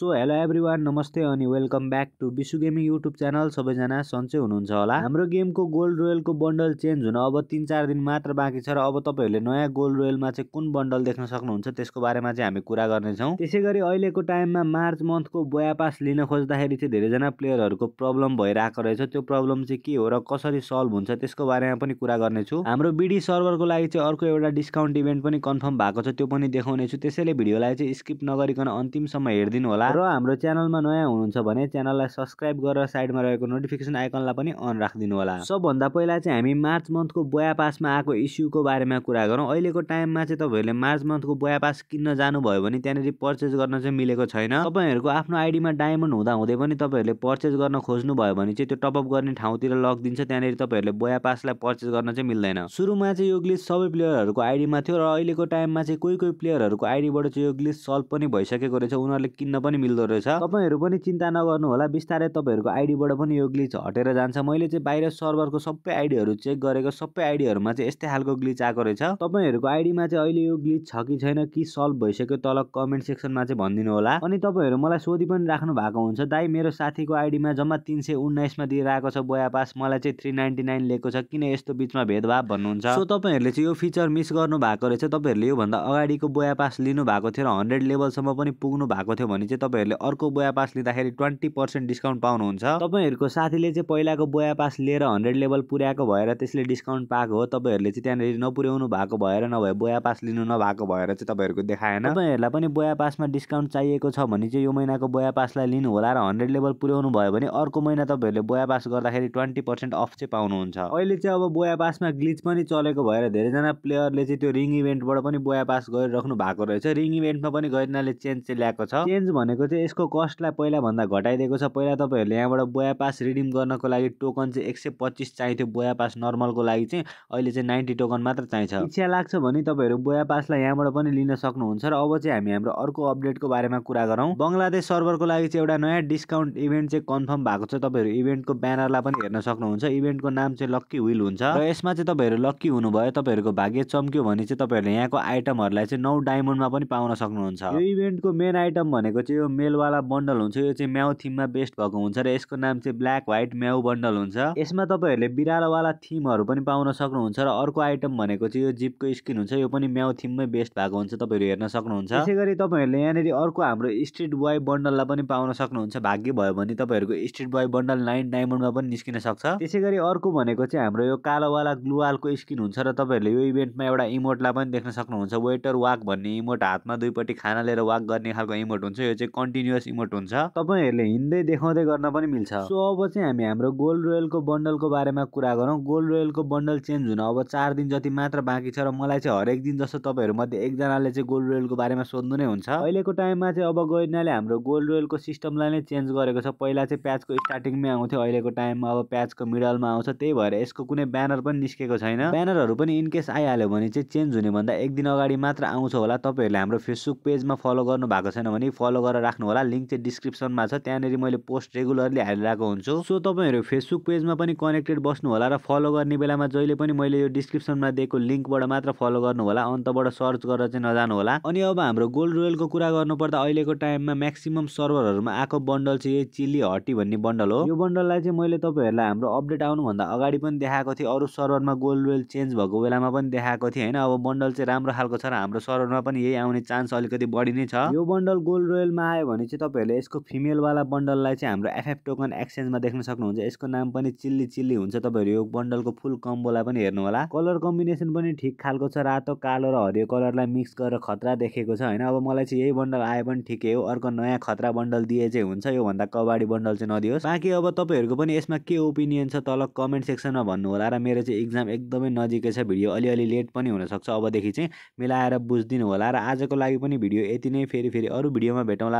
so hello every everyone नमस्ते अनि welcome back to Vishwa gaming YouTube channel सबैजना सन्चै हुनुहुन्छ होला हाम्रो गेमको गोल्ड रोयलको बन्डल चेन्ज हुन अब तिन चार दिन मात्र बाँकी छ र अब तपाईँहरूले नयाँ गोल्ड रोयलमा चाहिँ कुन बन्डल देख्न सक्नुहुन्छ त्यसको बारेमा चाहिँ हामी कुरा गर्नेछौँ त्यसै गरी अहिलेको टाइममा मार्च मन्थको बोया पास लिन खोज्दाखेरि चाहिँ धेरैजना प्लेयरहरूको प्रब्लम भइरहेको रहेछ त्यो प्रब्लम चाहिँ के हो र कसरी सल्भ हुन्छ त्यसको बारेमा पनि कुरा गर्नेछु हाम्रो बिडी सर्भरको लागि चाहिँ अर्को एउटा डिस्काउन्ट इभेन्ट पनि कन्फर्म भएको छ त्यो पनि देखाउनेछु त्यसैले भिडियोलाई चाहिँ स्किप नगरिकन अन्तिमसम्म हेरिदिनु होला र हाम्रो च्यानलमा नयाँ हुनुहुन्छ भने च्यानललाई सब्सक्राइब गरेर साइडमा रहेको नोटिफिकेसन आइकनलाई पनि अन राखिदिनु होला सबभन्दा पहिला चाहिँ हामी मार्च मन्थको बोया पासमा आएको इस्युको बारेमा कुरा गरौँ अहिलेको टाइममा चाहिँ तपाईँहरूले मार्च मन्थको बोया पास किन्न जानुभयो भने त्यहाँनिर पर्चेस गर्न चाहिँ मिलेको छैन तपाईँहरूको आफ्नो आइडीमा डायमन्ड हुँदा हुँदै पनि तपाईँहरूले पर्चेस गर्न खोज्नुभयो भने चाहिँ त्यो टपअप गर्ने ठाउँतिर लगिदिन्छ त्यहाँनिर तपाईँहरूले बोया पासलाई पर्चेस गर्न चाहिँ मिल्दैन सुरुमा चाहिँ यो ग्लिच सबै प्लेयरहरूको आइडीमा थियो र अहिलेको टाइममा चाहिँ कोही कोही प्लेयरहरूको आइडीबाट चाहिँ यो ग्लिच सल्भ पनि भइसकेको रहेछ उनीहरूले किन्न पनि मिल्दो रहेछ तपाईँहरू पनि चिन्ता नगर्नु होला बिस्तारै तपाईँहरूको आइडीबाट पनि यो ग्लिच हटेर जान्छ मैले चाहिँ बाहिर सर्भरको सबै आइडीहरू चेक गरेको सबै आइडीहरूमा चाहिँ यस्तै खालको ग्लिच आएको रहेछ तपाईँहरूको आइडीमा चाहिँ अहिले यो ग्लिच छ कि छैन कि सल्भ भइसक्यो तल कमेन्ट सेक्सनमा चाहिँ भनिदिनु होला अनि तपाईँहरू मलाई सोधि पनि राख्नु भएको हुन्छ दाइ मेरो साथीको आइडीमा जम्मा तिन सय उन्नाइसमा दिएर छ बोया पास मलाई चाहिँ थ्री नाइन्टी नाइन लिएको छ किन यस्तो बिचमा भेदभाव भन्नुहुन्छ सो तपाईँहरूले चाहिँ यो फिचर मिस गर्नु भएको रहेछ तपाईँहरूले योभन्दा अगाडिको बोया पास लिनु भएको थियो र हन्ड्रेड लेभलसम्म पनि पुग्नु भएको थियो भने चाहिँ तपाईँहरूले अर्को बोया पास लिँदाखेरि ट्वेन्टी पर्सेन्ट डिस्काउन्ट पाउनुहुन्छ तपाईँहरूको साथीले चाहिँ पहिलाको बोया पास लिएर हन्ड्रेड लेभल पुर्याएको भएर त्यसले डिस्काउन्ट पाएको हो तपाईँहरूले चाहिँ त्यहाँनिर नपुर्याउनु भएको भएर नभए बोया पास लिनु नभएको भएर चाहिँ तपाईँहरूको देखाएन तपाईँहरूलाई पनि बोया पासमा डिस्काउन्ट चाहिएको छ भने चाहिँ यो महिनाको बोया पासलाई लिनु होला र हन्ड्रेड लेभल पुर्याउनु भयो भने अर्को महिना तपाईँहरूले बोया पास गर्दाखेरि ट्वेन्टी पर्सेन्ट अफ चाहिँ पाउनुहुन्छ अहिले चाहिँ अब बोया पासमा ग्लिच पनि चलेको भएर धेरैजना प्लेयरले चाहिँ त्यो रिङ इभेन्टबाट पनि बोया पास गरिराख्नु भएको रहेछ रिङ इभेन्टमा पनि गरिनाले चेन्ज चाहिँ ल्याएको छ चेन्ज भने भनेको चाहिँ यसको कस्टलाई पहिलाभन्दा घटाइदिएको छ पहिला तपाईँहरूले यहाँबाट बोया पास रिडिम गर्नको लागि टोकन चाहिँ एक सय पच्चिस चाहिन्थ्यो बोया पास नर्मलको लागि चाहिँ अहिले चाहिँ नाइन्टी टोकन मात्र चाहिन्छ इच्छा लाग्छ भने तपाईँहरू बोया पासलाई यहाँबाट पनि लिन सक्नुहुन्छ र अब चाहिँ हामी हाम्रो अर्को अपडेटको बारेमा कुरा गरौँ बङ्गलादेश सर्भरको लागि चाहिँ एउटा नयाँ डिस्काउन्ट इभेन्ट चाहिँ कन्फर्म भएको छ तपाईँहरू इभेन्टको ब्यानरलाई पनि हेर्न सक्नुहुन्छ इभेन्टको नाम चाहिँ लक्की विल हुन्छ र यसमा चाहिँ तपाईँहरू लक्की हुनुभयो तपाईँहरूको भाग्य चम्क्यो भने चाहिँ तपाईँहरूले यहाँको आइटमहरूलाई चाहिँ नौ डायमन्डमा पनि पाउन सक्नुहुन्छ यो इभेन्टको मेन आइटम भनेको चाहिँ यो मेलवाला बन्डल हुन्छ यो चाहिँ म्याउ थिममा बेस्ट भएको हुन्छ र यसको नाम चाहिँ ब्ल्याक व्हाइट म्याउ बन्डल हुन्छ यसमा तपाईँहरूले बिरालोवाला थिमहरू पनि पाउन सक्नुहुन्छ र अर्को आइटम भनेको चाहिँ यो जिपको स्किन हुन्छ यो पनि म्याउ थिममै बेस्ट भएको हुन्छ तपाईँहरू हेर्न सक्नुहुन्छ त्यसै गरी तपाईँहरूले यहाँनिर अर्को हाम्रो स्ट्रिट बोय बन्डललाई पनि पाउन सक्नुहुन्छ भाग्य भयो भने तपाईँहरूको स्ट्रिट बोय बन्डल नाइन डायमन्डमा पनि निस्किन सक्छ त्यसै गरी अर्को भनेको चाहिँ हाम्रो यो कालोवाला ग्लुवालको स्किन हुन्छ र तपाईँहरूले यो इभेन्टमा एउटा इमोटलाई पनि देख्न सक्नुहुन्छ वेटर वाक भन्ने इमोट हातमा दुईपट्टि खाना लिएर वाक गर्ने खालको इमोट हुन्छ यो चाहिँ कन्टिन्युस इमोट हुन्छ तपाईँहरूले हिँड्दै देखाउँदै गर्न पनि मिल्छ सो अब चाहिँ हामी हाम्रो गोल्ड रोयलको बन्डलको बारेमा कुरा गरौँ गोल्ड रोयलको बन्डल चेन्ज हुन अब चार दिन जति मात्र बाँकी छ र मलाई चाहिँ हरेक दिन जस्तो तपाईँहरू मध्ये एकजनाले चाहिँ गोल्ड रोयलको बारेमा सोध्नु नै हुन्छ अहिलेको टाइममा चाहिँ अब गइनाले हाम्रो गोल्ड रोयलको सिस्टमलाई नै चेन्ज गरेको छ पहिला चाहिँ प्याजको स्टार्टिङमै आउँथ्यो अहिलेको टाइममा अब प्याजको मिडलमा आउँछ त्यही भएर यसको कुनै ब्यानर पनि निस्केको छैन ब्यानरहरू पनि इनकेस आइहाल्यो भने चाहिँ चेन्ज हुने भन्दा एक दिन अगाडि मात्र आउँछ होला तपाईँहरूले हाम्रो फेसबुक पेजमा फलो गर्नु भएको छैन भने फलो गरेर राख्नु होला लिङ्क चाहिँ डिस्क्रिप्सनमा छ त्यहाँनिर मैले पोस्ट रेगुलरली हालिरहेको हुन्छु सो तपाईँहरू फेसबुक पेजमा पनि कनेक्टेड बस्नु होला र फलो गर्ने बेलामा जहिले पनि मैले यो डिस्क्रिप्सनमा दिएको लिङ्कबाट मात्र फलो गर्नु होला अन्तबाट सर्च गरेर चाहिँ नजानु होला अनि अब हाम्रो गोल्ड रोयलको कुरा गर्नुपर्दा अहिलेको टाइममा म्याक्सिमम सर्भरहरूमा आएको बन्डल चाहिँ यही चिल्ली हट्टी भन्ने बन्डल हो यो बन्डललाई चाहिँ मैले तपाईँहरूलाई हाम्रो अपडेट आउनुभन्दा अगाडि पनि देखाएको थिएँ अरू सर्भरमा गोल्ड रोयल चेन्ज भएको बेलामा पनि देखाएको थिएँ होइन अब बन्डल चाहिँ राम्रो खालको छ र हाम्रो सर्भरमा पनि यही आउने चान्स अलिकति बढी नै छ यो बन्डल गोल्ड रोयलमा आयो भने चाहिँ तपाईँहरूले यसको फिमेलवाला बन्डललाई चाहिँ हाम्रो एफएफ टोकन एक्सचेन्जमा देख्न सक्नुहुन्छ यसको नाम पनि चिल्ली चिल्ली हुन्छ तपाईँहरू यो बन्डलको फुल कम्बोलाई पनि हेर्नु होला कलर कम्बिनेसन पनि ठिक खालको छ रातो कालो र हरियो कलरलाई मिक्स गरेर खतरा देखेको छ होइन अब मलाई चाहिँ यही बन्डल आयो भने ठिकै हो अर्को नयाँ खतरा बन्डल दिए चाहिँ हुन्छ योभन्दा कबाडी बन्डल चाहिँ नदियोस् बाँकी अब तपाईँहरूको पनि यसमा के ओपिनियन छ तल कमेन्ट सेक्सनमा भन्नुहोला र मेरो चाहिँ इक्जाम एकदमै नजिकै छ भिडियो अलिअलि लेट पनि हुनसक्छ अबदेखि चाहिँ मिलाएर बुझिदिनु होला र आजको लागि पनि भिडियो यति नै फेरि फेरि अरू भिडियोमा भेटौँला